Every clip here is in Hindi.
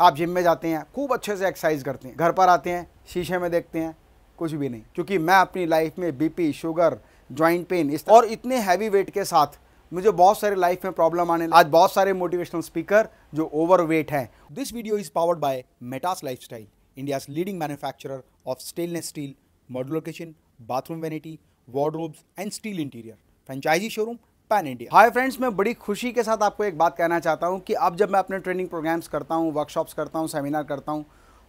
आप जिम में जाते हैं खूब अच्छे से एक्सरसाइज करते हैं घर पर आते हैं शीशे में देखते हैं कुछ भी नहीं क्योंकि मैं अपनी लाइफ में बीपी शुगर ज्वाइंट पेन इस और इतने हैवी वेट के साथ मुझे बहुत सारे लाइफ में प्रॉब्लम आने आज बहुत सारे मोटिवेशनल स्पीकर जो ओवर वेट हैं this video is powered by Metas lifestyle India leading manufacturer of stainless steel modular kitchen bathroom vanity wardrobes and steel interior franchise showroom pan India hi friends मैं बड़ी खुशी के साथ आपको एक बात कहना चाहता हूँ कि अब जब मैं अपने ट्रेनिंग प्रोग्राम्स करता हूँ वर्कशॉप्स करता हूँ सेमिनार करता हूँ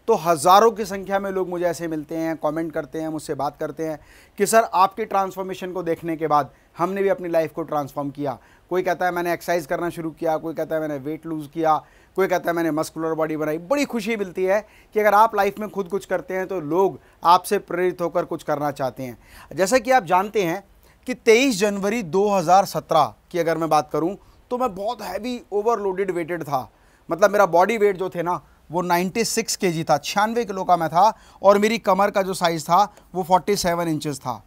तो हज़ारों की संख्या में लोग मुझे ऐसे मिलते हैं कमेंट करते हैं मुझसे बात करते हैं कि सर आपके ट्रांसफॉर्मेशन को देखने के बाद हमने भी अपनी लाइफ को ट्रांसफॉर्म किया कोई कहता है मैंने एक्सरसाइज करना शुरू किया कोई कहता है मैंने वेट लूज़ किया कोई कहता है मैंने मस्कुलर बॉडी बनाई बड़ी खुशी मिलती है कि अगर आप लाइफ में खुद कुछ करते हैं तो लोग आपसे प्रेरित होकर कुछ करना चाहते हैं जैसा कि आप जानते हैं कि 23 जनवरी 2017 की अगर मैं बात करूं तो मैं बहुत हैवी ओवरलोडेड वेटेड था मतलब मेरा बॉडी वेट जो थे ना वो 96 सिक्स था छियानवे किलो का मैं था और मेरी कमर का जो साइज़ था वो 47 सेवन था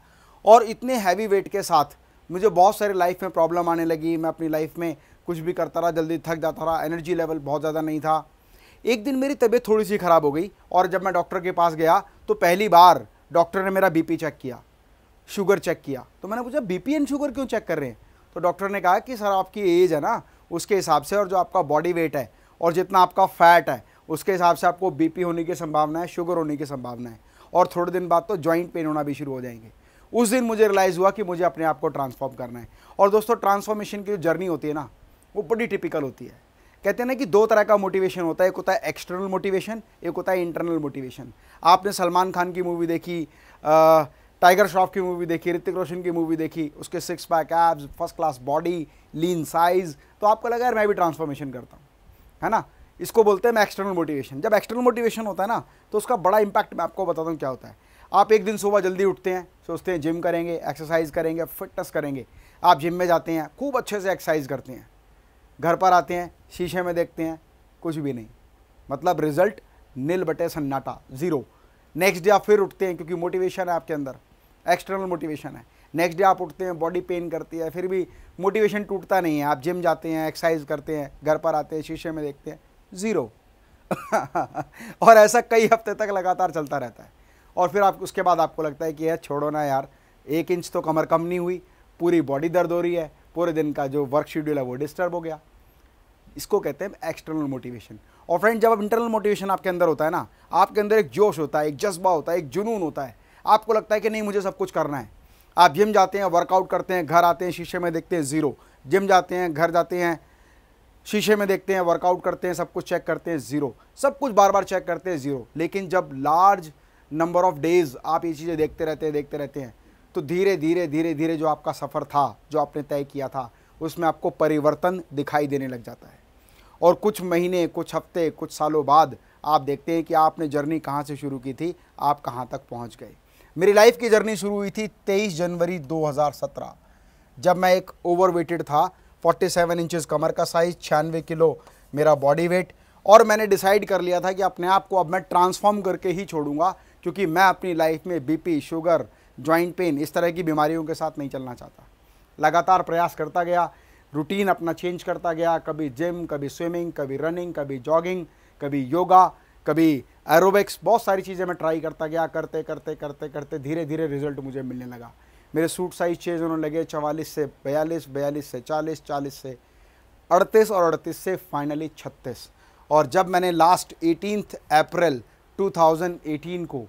और इतने हैवी वेट के साथ मुझे बहुत सारे लाइफ में प्रॉब्लम आने लगी मैं अपनी लाइफ में कुछ भी करता रहा जल्दी थक जाता रहा एनर्जी लेवल बहुत ज़्यादा नहीं था एक दिन मेरी तबीयत थोड़ी सी ख़राब हो गई और जब मैं डॉक्टर के पास गया तो पहली बार डॉक्टर ने मेरा बीपी चेक किया शुगर चेक किया तो मैंने पूछा एंड शुगर क्यों चेक कर रहे हैं तो डॉक्टर ने कहा कि सर आपकी एज है ना उसके हिसाब से और जो आपका बॉडी वेट है और जितना आपका फैट है उसके हिसाब से आपको बीपी होने की संभावना है शुगर होने की संभावना है और थोड़े दिन बाद तो जॉइंट पेन होना भी शुरू हो जाएंगे उस दिन मुझे रियलाइज़ हुआ कि मुझे अपने आप को ट्रांसफॉर्म करना है और दोस्तों ट्रांसफॉर्मेशन की जो जर्नी होती है ना वो बड़ी टिपिकल होती है कहते हैं ना कि दो तरह का मोटिवेशन होता है एक होता है एक्सटर्नल मोटिवेशन एक होता है इंटरनल मोटिवेशन आपने सलमान खान की मूवी देखी टाइगर श्रॉफ की मूवी देखी ऋतिक रोशन की मूवी देखी उसके six pack abs first class body lean size तो आपको लगा यार मैं भी ट्रांसफॉर्मेशन करता हूँ है ना इसको बोलते हैं मैं एक्सटर्नल मोटिवेशन जब एक्सटर्नल मोटिवेशन होता है ना तो उसका बड़ा इम्पैक्ट मैं आपको बताता हूँ क्या होता है आप एक दिन सुबह जल्दी उठते हैं सोचते हैं जिम करेंगे एक्सरसाइज करेंगे फिटनेस करेंगे आप जिम में जाते हैं खूब अच्छे से एक्सरसाइज करते हैं घर पर आते हैं शीशे में देखते हैं कुछ भी नहीं मतलब रिजल्ट नील बटे सन्नाटा ज़ीरो नेक्स्ट डे आप फिर उठते हैं क्योंकि मोटिवेशन है आपके अंदर एक्सटर्नल मोटिवेशन है नेक्स्ट डे आप उठते हैं बॉडी पेन करती है फिर भी मोटिवेशन टूटता नहीं है आप जिम जाते हैं एक्सरसाइज करते हैं घर पर आते हैं शीशे में देखते हैं ज़ीरो और ऐसा कई हफ्ते तक लगातार चलता रहता है और फिर आप उसके बाद आपको लगता है कि यार छोड़ो ना यार एक इंच तो कमर कम नहीं हुई पूरी बॉडी दर्द हो रही है पूरे दिन का जो वर्क शेड्यूल है वो डिस्टर्ब हो गया इसको कहते हैं एक्सटर्नल मोटिवेशन और फ्रेंड जब इंटरनल मोटिवेशन आपके अंदर होता है ना आपके अंदर एक जोश होता है एक जज्बा होता है एक जुनून होता है आपको लगता है कि नहीं मुझे सब कुछ करना है आप जिम जाते हैं वर्कआउट करते हैं घर आते हैं शीशे में देखते हैं ज़ीरो जिम जाते हैं घर जाते हैं शीशे में देखते हैं वर्कआउट करते हैं सब कुछ चेक करते हैं ज़ीरो सब कुछ बार बार चेक करते हैं ज़ीरो लेकिन जब लार्ज नंबर ऑफ डेज़ आप ये चीज़ें देखते रहते हैं देखते रहते हैं तो धीरे धीरे धीरे धीरे जो आपका सफ़र था जो आपने तय किया था उसमें आपको परिवर्तन दिखाई देने लग जाता है और कुछ महीने कुछ हफ्ते कुछ सालों बाद आप देखते हैं कि आपने जर्नी कहाँ से शुरू की थी आप कहाँ तक पहुँच गए मेरी लाइफ की जर्नी शुरू हुई थी 23 जनवरी 2017 जब मैं एक ओवरवेटेड था 47 सेवन इंचज़ कमर का साइज़ छियानवे किलो मेरा बॉडी वेट और मैंने डिसाइड कर लिया था कि अपने आप को अब मैं ट्रांसफॉर्म करके ही छोड़ूंगा क्योंकि मैं अपनी लाइफ में बीपी शुगर जॉइंट पेन इस तरह की बीमारियों के साथ नहीं चलना चाहता लगातार प्रयास करता गया रूटीन अपना चेंज करता गया कभी जिम कभी स्विमिंग कभी रनिंग कभी जॉगिंग कभी योगा कभी एरोबिक्स बहुत सारी चीज़ें मैं ट्राई करता गया करते करते करते करते धीरे धीरे रिजल्ट मुझे मिलने लगा मेरे सूट साइज चेंज होने लगे चवालीस से बयालीस बयालीस से चालीस चालीस से अड़तीस और अड़तीस से फाइनली छत्तीस और जब मैंने लास्ट एटीनथ अप्रैल 2018 को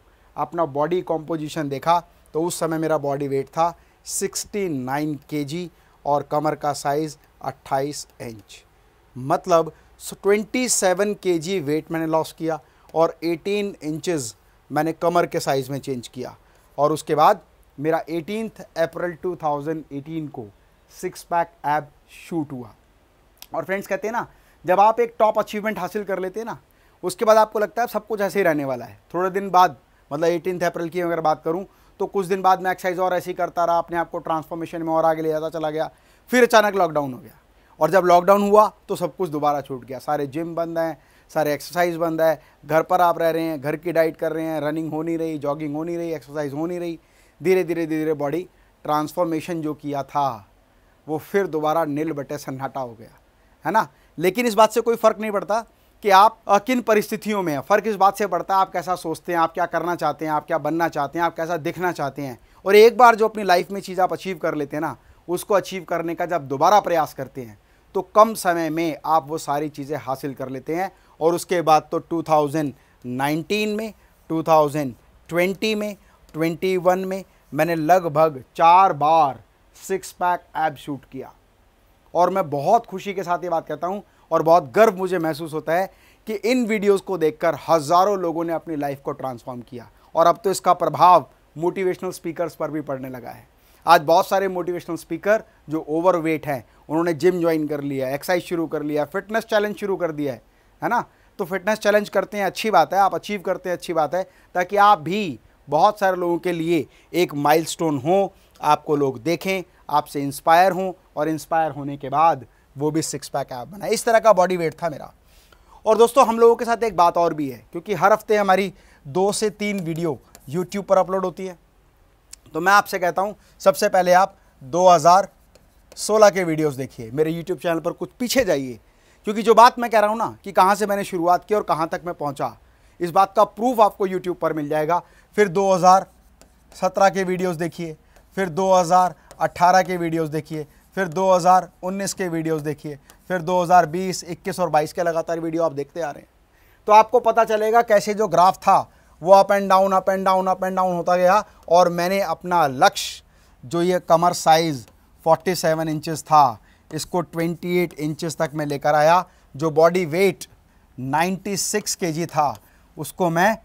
अपना बॉडी कॉम्पोजिशन देखा तो उस समय मेरा बॉडी वेट था 69 केजी और कमर का साइज़ 28 इंच मतलब 27 केजी वेट मैंने लॉस किया और 18 इंचेस मैंने कमर के साइज़ में चेंज किया और उसके बाद मेरा एटीन अप्रैल 2018 को सिक्स पैक ऐप शूट हुआ और फ्रेंड्स कहते हैं ना जब आप एक टॉप अचीवमेंट हासिल कर लेते हैं ना उसके बाद आपको लगता है सब कुछ ऐसे ही रहने वाला है थोड़े दिन बाद मतलब एटीन अप्रैल की अगर बात करूँ तो कुछ दिन बाद मैं एक्सरसाइज और ऐसे ही करता रहा अपने आप को ट्रांसफॉर्मेशन में और आगे ले जाता चला गया फिर अचानक लॉकडाउन हो गया और जब लॉकडाउन हुआ तो सब कुछ दोबारा छूट गया सारे जिम बंद हैं सारे एक्सरसाइज बंद है घर पर आप रह रहे हैं घर की डाइट कर रहे हैं रनिंग हो नहीं रही जॉगिंग हो नहीं रही एक्सरसाइज हो नहीं रही धीरे धीरे धीरे धीरे बॉडी ट्रांसफॉर्मेशन जो किया था वो फिर दोबारा नील बटे सन्नाटा हो गया है ना लेकिन इस बात से कोई फ़र्क नहीं पड़ता कि आप किन परिस्थितियों में हैं फ़र्क इस बात से पड़ता है आप कैसा सोचते हैं आप क्या करना चाहते हैं आप क्या बनना चाहते हैं आप कैसा दिखना चाहते हैं और एक बार जो अपनी लाइफ में चीज़ आप अचीव कर लेते हैं ना उसको अचीव करने का जब दोबारा प्रयास करते हैं तो कम समय में आप वो सारी चीज़ें हासिल कर लेते हैं और उसके बाद तो 2019 में 2020 में 21 में मैंने लगभग चार बार सिक्स पैक ऐप शूट किया और मैं बहुत खुशी के साथ ये बात कहता हूँ और बहुत गर्व मुझे महसूस होता है कि इन वीडियोस को देखकर हज़ारों लोगों ने अपनी लाइफ को ट्रांसफॉर्म किया और अब तो इसका प्रभाव मोटिवेशनल स्पीकर्स पर भी पड़ने लगा है आज बहुत सारे मोटिवेशनल स्पीकर जो ओवरवेट हैं उन्होंने जिम ज्वाइन कर लिया एक्सरसाइज शुरू कर लिया फिटनेस चैलेंज शुरू कर दिया है है ना तो फिटनेस चैलेंज करते हैं अच्छी बात है आप अचीव करते हैं अच्छी बात है ताकि आप भी बहुत सारे लोगों के लिए एक माइलस्टोन हो आपको लोग देखें आपसे इंस्पायर हों और इंस्पायर होने के बाद वो भी सिक्स पैक ऐप बनाए इस तरह का बॉडी वेट था मेरा और दोस्तों हम लोगों के साथ एक बात और भी है क्योंकि हर हफ्ते हमारी दो से तीन वीडियो यूट्यूब पर अपलोड होती है तो मैं आपसे कहता हूँ सबसे पहले आप 2016 के वीडियोस देखिए मेरे यूट्यूब चैनल पर कुछ पीछे जाइए क्योंकि जो बात मैं कह रहा हूँ ना कि कहाँ से मैंने शुरुआत की और कहाँ तक मैं पहुँचा इस बात का प्रूफ आपको यूट्यूब पर मिल जाएगा फिर दो के वीडियोज़ देखिए फिर दो के वीडियोज़ देखिए फिर 2019 के वीडियोस देखिए फिर 2020, 21 और 22 के लगातार वीडियो आप देखते आ रहे हैं तो आपको पता चलेगा कैसे जो ग्राफ था वो up and down up and down up and down होता गया और मैंने अपना लक्ष्य जो ये कमर साइज़ 47 इंचेस था इसको 28 इंचेस तक मैं लेकर आया जो बॉडी वेट 96 केजी था उसको मैं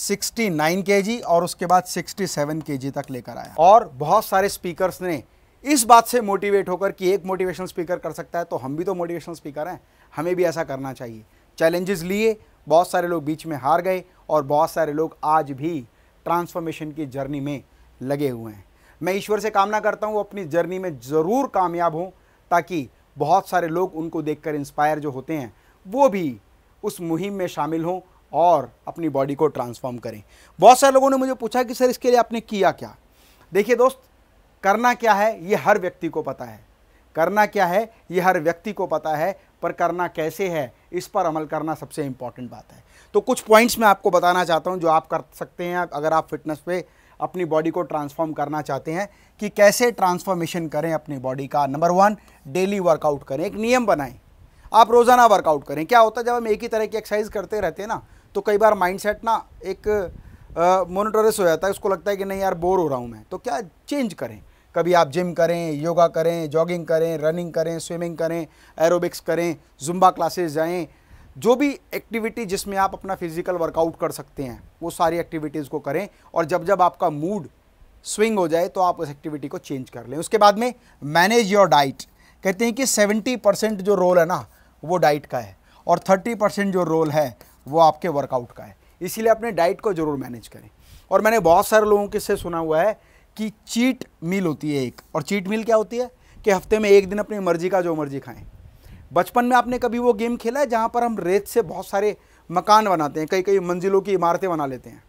69 केजी और उसके बाद 67 केजी तक लेकर आया और बहुत सारे स्पीकर्स ने इस बात से मोटिवेट होकर कि एक मोटिवेशनल स्पीकर कर सकता है तो हम भी तो मोटिवेशनल स्पीकर हैं हमें भी ऐसा करना चाहिए चैलेंजेस लिए बहुत सारे लोग बीच में हार गए और बहुत सारे लोग आज भी ट्रांसफॉर्मेशन की जर्नी में लगे हुए हैं मैं ईश्वर से कामना करता हूँ वो अपनी जर्नी में ज़रूर कामयाब हों ताकि बहुत सारे लोग उनको देख इंस्पायर जो होते हैं वो भी उस मुहिम में शामिल हों और अपनी बॉडी को ट्रांसफॉर्म करें बहुत सारे लोगों ने मुझे पूछा कि सर इसके लिए आपने किया क्या देखिए दोस्त करना क्या है ये हर व्यक्ति को पता है करना क्या है ये हर व्यक्ति को पता है पर करना कैसे है इस पर अमल करना सबसे इम्पॉर्टेंट बात है तो कुछ पॉइंट्स मैं आपको बताना चाहता हूँ जो आप कर सकते हैं अगर आप फिटनेस पे अपनी बॉडी को ट्रांसफॉर्म करना चाहते हैं कि कैसे ट्रांसफॉर्मेशन करें अपनी बॉडी का नंबर वन डेली वर्कआउट करें एक नियम बनाएं आप रोज़ाना वर्कआउट करें क्या होता है जब हम एक ही तरह की एक्सरसाइज करते रहते हैं ना तो कई बार माइंड ना एक मोनोटोरस हो जाता है उसको लगता है कि नहीं यार बोर हो रहा हूँ मैं तो क्या चेंज करें कभी आप जिम करें योगा करें जॉगिंग करें रनिंग करें स्विमिंग करें एरोबिक्स करें जुम्बा क्लासेस जाएं जो भी एक्टिविटी जिसमें आप अपना फिजिकल वर्कआउट कर सकते हैं वो सारी एक्टिविटीज़ को करें और जब जब आपका मूड स्विंग हो जाए तो आप उस एक्टिविटी को चेंज कर लें उसके बाद में मैनेज योर डाइट कहते हैं कि 70 परसेंट जो रोल है ना वो डाइट का है और 30 परसेंट जो रोल है वो आपके वर्कआउट का है इसीलिए अपने डाइट को ज़रूर मैनेज करें और मैंने बहुत सारे लोगों के से सुना हुआ है कि चीट मील होती है एक और चीट मील क्या होती है कि हफ्ते में एक दिन अपनी मर्जी का जो मर्जी खाएं बचपन में आपने कभी वो गेम खेला है जहाँ पर हम रेत से बहुत सारे मकान बनाते हैं कई कई मंजिलों की इमारतें बना लेते हैं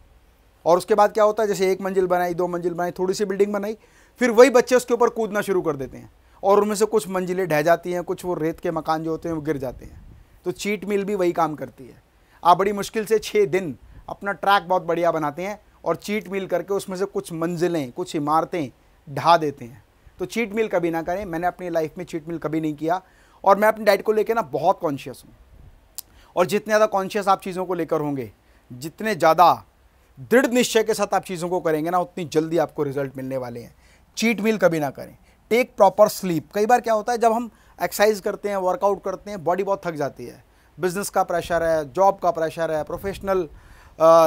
और उसके बाद क्या होता है जैसे एक मंजिल बनाई दो मंजिल बनाई थोड़ी सी बिल्डिंग बनाई फिर वही बच्चे उसके ऊपर कूदना शुरू कर देते हैं और उनमें से कुछ मंजिलें ढह जाती हैं कुछ वो रेत के मकान जो होते हैं वो गिर जाते हैं तो चीट मिल भी वही काम करती है आप बड़ी मुश्किल से छः दिन अपना ट्रैक बहुत बढ़िया बनाते हैं और चीट मिल करके उसमें से कुछ मंजिलें कुछ इमारतें ढा देते हैं तो चीट मिल कभी ना करें मैंने अपनी लाइफ में चीट मिल कभी नहीं किया और मैं अपनी डाइट को लेकर ना बहुत कॉन्शियस हूँ और जितने ज़्यादा कॉन्शियस आप चीज़ों को लेकर होंगे जितने ज़्यादा दृढ़ निश्चय के साथ आप चीज़ों को करेंगे ना उतनी जल्दी आपको रिजल्ट मिलने वाले हैं चीट मील कभी ना करें टेक प्रॉपर स्लीप कई बार क्या होता है जब हम एक्सरसाइज करते हैं वर्कआउट करते हैं बॉडी बहुत थक जाती है बिजनेस का प्रेशर है जॉब का प्रेशर है प्रोफेशनल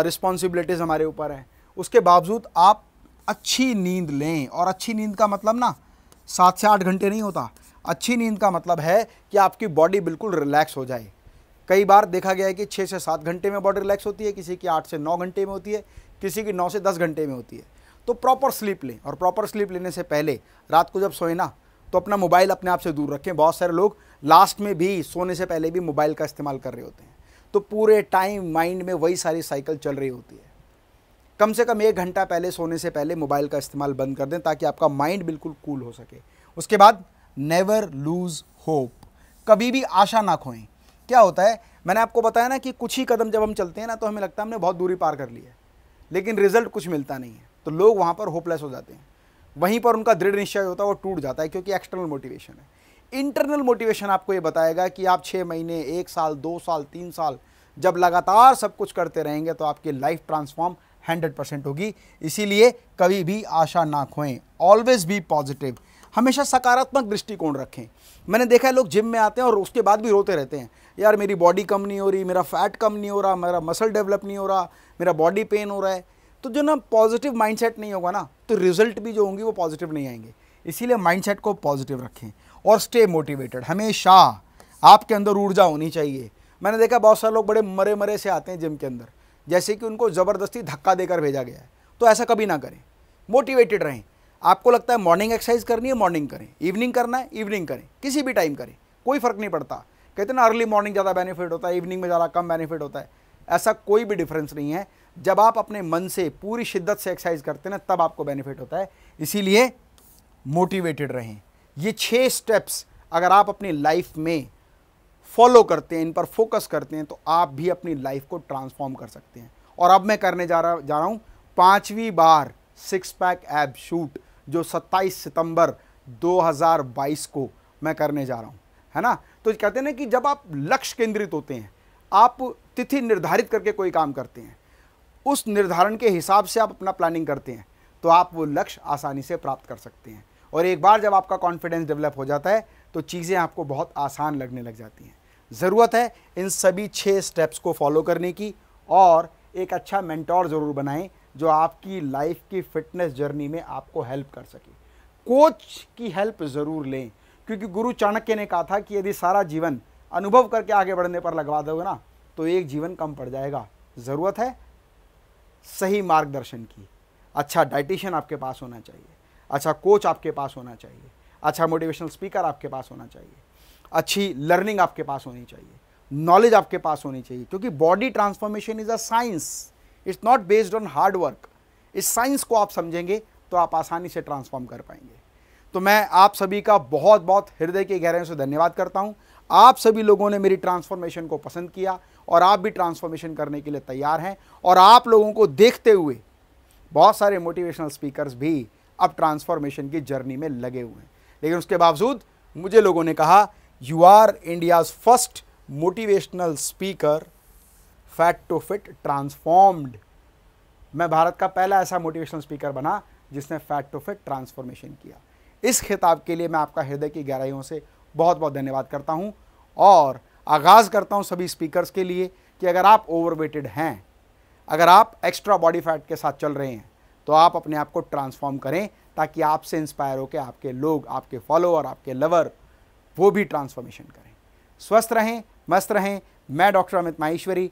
रिस्पॉन्सिबिलिटीज़ हमारे ऊपर है उसके बावजूद आप अच्छी नींद लें और अच्छी नींद का मतलब ना सात से आठ घंटे नहीं होता अच्छी नींद का मतलब है कि आपकी बॉडी बिल्कुल रिलैक्स हो जाए कई बार देखा गया है कि छः से सात घंटे में बॉडी रिलैक्स होती है किसी की आठ से नौ घंटे में होती है किसी की नौ से दस घंटे में होती है तो प्रॉपर स्लीप लें और प्रॉपर स्लीप लेने से पहले रात को जब सोए ना तो अपना मोबाइल अपने आप से दूर रखें बहुत सारे लोग लास्ट में भी सोने से पहले भी मोबाइल का इस्तेमाल कर रहे होते हैं तो पूरे टाइम माइंड में वही सारी साइकिल चल रही होती है कम से कम एक घंटा पहले सोने से पहले मोबाइल का इस्तेमाल बंद कर दें ताकि आपका माइंड बिल्कुल कूल हो सके उसके बाद नेवर लूज़ होप कभी भी आशा ना खोएं क्या होता है मैंने आपको बताया ना कि कुछ ही कदम जब हम चलते हैं ना तो हमें लगता है हमने बहुत दूरी पार कर ली है लेकिन रिजल्ट कुछ मिलता नहीं है तो लोग वहाँ पर होपलेस हो जाते हैं वहीं पर उनका दृढ़ निश्चय होता है वो टूट जाता है क्योंकि एक्सटर्नल मोटिवेशन है इंटरनल मोटिवेशन आपको ये बताएगा कि आप छः महीने एक साल दो साल तीन साल जब लगातार सब कुछ करते रहेंगे तो आपकी लाइफ ट्रांसफॉर्म हंड्रेड परसेंट होगी इसीलिए कभी भी आशा ना खोएं ऑलवेज बी पॉजिटिव हमेशा सकारात्मक दृष्टिकोण रखें मैंने देखा है लोग जिम में आते हैं और उसके बाद भी रोते रहते हैं यार मेरी बॉडी कम नहीं हो रही मेरा फैट कम नहीं हो रहा मेरा मसल डेवलप नहीं हो रहा मेरा बॉडी पेन हो रहा है तो जो ना पॉजिटिव माइंडसेट नहीं होगा ना तो रिजल्ट भी जो होंगे वो पॉजिटिव नहीं आएंगे इसीलिए माइंडसेट को पॉजिटिव रखें और स्टे मोटिवेटेड हमेशा आपके अंदर ऊर्जा होनी चाहिए मैंने देखा बहुत सारे लोग बड़े मरे मरे से आते हैं जिम के अंदर जैसे कि उनको ज़बरदस्ती धक्का देकर भेजा गया है तो ऐसा कभी ना करें मोटिवेटेड रहें आपको लगता है मॉर्निंग एक्सरसाइज करनी है मॉर्निंग करें इवनिंग करना है इवनिंग करें किसी भी टाइम करें कोई फ़र्क नहीं पड़ता कहते ना अर्ली मॉर्निंग ज़्यादा बेनिफिट होता है इवनिंग में ज़्यादा कम बेनिफिट होता है ऐसा कोई भी डिफरेंस नहीं है जब आप अपने मन से पूरी शिद्दत से एक्सरसाइज करते हैं ना तब आपको बेनिफिट होता है इसीलिए मोटिवेटेड रहें ये छः स्टेप्स अगर आप अपनी लाइफ में फॉलो करते हैं इन पर फोकस करते हैं तो आप भी अपनी लाइफ को ट्रांसफॉर्म कर सकते हैं और अब मैं करने जा रहा जा रहा हूँ पाँचवीं बार सिक्स पैक एब शूट जो 27 सितंबर 2022 को मैं करने जा रहा हूँ है ना तो कहते हैं ना कि जब आप लक्ष्य केंद्रित होते हैं आप तिथि निर्धारित करके कोई काम करते हैं उस निर्धारण के हिसाब से आप अपना प्लानिंग करते हैं तो आप वो लक्ष्य आसानी से प्राप्त कर सकते हैं और एक बार जब आपका कॉन्फिडेंस डेवलप हो जाता है तो चीज़ें आपको बहुत आसान लगने लग जाती हैं ज़रूरत है इन सभी छः स्टेप्स को फॉलो करने की और एक अच्छा मेंटोर ज़रूर बनाएं जो आपकी लाइफ की फिटनेस जर्नी में आपको हेल्प कर सके कोच की हेल्प ज़रूर लें क्योंकि गुरु चाणक्य ने कहा था कि यदि सारा जीवन अनुभव करके आगे बढ़ने पर लगवा दोगे ना तो एक जीवन कम पड़ जाएगा ज़रूरत है सही मार्गदर्शन की अच्छा डाइटिशियन आपके पास होना चाहिए अच्छा कोच आपके पास होना चाहिए अच्छा मोटिवेशनल स्पीकर आपके पास होना चाहिए अच्छी लर्निंग आपके पास होनी चाहिए नॉलेज आपके पास होनी चाहिए क्योंकि body transformation is a science it's not based on hard work इस साइंस को आप समझेंगे तो आप आसानी से ट्रांसफॉर्म कर पाएंगे तो मैं आप सभी का बहुत बहुत हृदय के गहराइयों से धन्यवाद करता हूँ आप सभी लोगों ने मेरी ट्रांसफॉर्मेशन को पसंद किया और आप भी ट्रांसफॉर्मेशन करने के लिए तैयार हैं और आप लोगों को देखते हुए बहुत सारे मोटिवेशनल स्पीकर्स भी अब ट्रांसफॉर्मेशन की जर्नी में लगे हुए हैं लेकिन उसके बावजूद मुझे लोगों ने कहा you are India's first motivational speaker fat to fit transformed मैं भारत का पहला ऐसा मोटिवेशनल स्पीकर बना जिसने फैट टू फिट ट्रांसफॉर्मेशन किया इस खिताब के लिए मैं आपका हृदय की गहराइयों से बहुत बहुत धन्यवाद करता हूँ और आगाज़ करता हूँ सभी स्पीकर्स के लिए कि अगर आप ओवरवेटेड हैं अगर आप एक्स्ट्रा बॉडी फैट के साथ चल रहे हैं तो आप अपने आप को ट्रांसफॉर्म करें ताकि आपसे इंस्पायर होकर आपके लोग आपके फॉलोअर आपके लवर वो भी ट्रांसफॉर्मेशन करें स्वस्थ रहें मस्त रहें मैं डॉक्टर अमित माहेश्वरी